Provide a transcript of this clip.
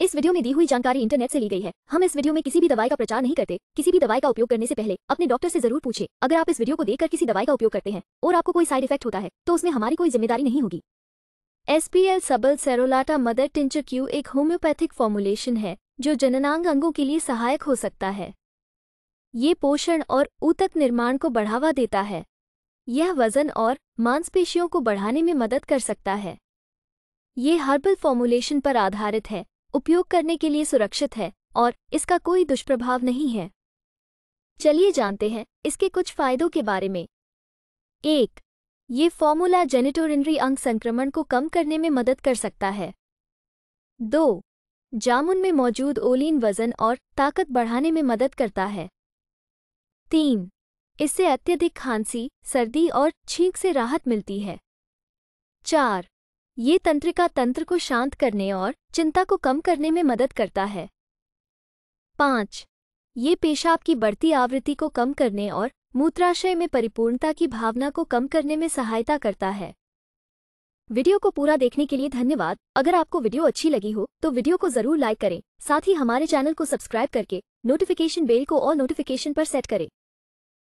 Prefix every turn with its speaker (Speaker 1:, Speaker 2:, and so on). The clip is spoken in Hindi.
Speaker 1: इस वीडियो में दी हुई जानकारी इंटरनेट से ली गई है हम इस वीडियो में किसी भी दवाई का प्रचार नहीं करते किसी भी दवाई का उपयोग करने से पहले अपने डॉक्टर से जरूर पूछे अगर आप इस वीडियो को देखकर किसी दवाई का उपयोग करते हैं और आपको कोई साइड इफेक्ट होता है तो उसमें हमारी कोई जिम्मेदारी नहीं होगी एसपीएल सबल सेरोलाटा मदर टिंचर क्यू एक होम्योपैथिक फॉर्मुलेशन है जो जननांग अंगों के लिए सहायक हो सकता है ये पोषण और ऊतक निर्माण को बढ़ावा देता है यह वजन और मांसपेशियों को बढ़ाने में मदद कर सकता है ये हर्बल फॉर्मुलेशन पर आधारित है उपयोग करने के लिए सुरक्षित है और इसका कोई दुष्प्रभाव नहीं है चलिए जानते हैं इसके कुछ फायदों के बारे में एक ये फॉर्मूला जेनेटोरिनरी अंग संक्रमण को कम करने में मदद कर सकता है दो जामुन में मौजूद ओलिन वजन और ताकत बढ़ाने में मदद करता है तीन इससे अत्यधिक खांसी सर्दी और छींक से राहत मिलती है चार ये तंत्रिका तंत्र को शांत करने और चिंता को कम करने में मदद करता है पाँच ये पेशाब की बढ़ती आवृत्ति को कम करने और मूत्राशय में परिपूर्णता की भावना को कम करने में सहायता करता है वीडियो को पूरा देखने के लिए धन्यवाद अगर आपको वीडियो अच्छी लगी हो तो वीडियो को जरूर लाइक करें साथ ही हमारे चैनल को सब्सक्राइब करके नोटिफिकेशन बेल को और नोटिफिकेशन पर सेट करें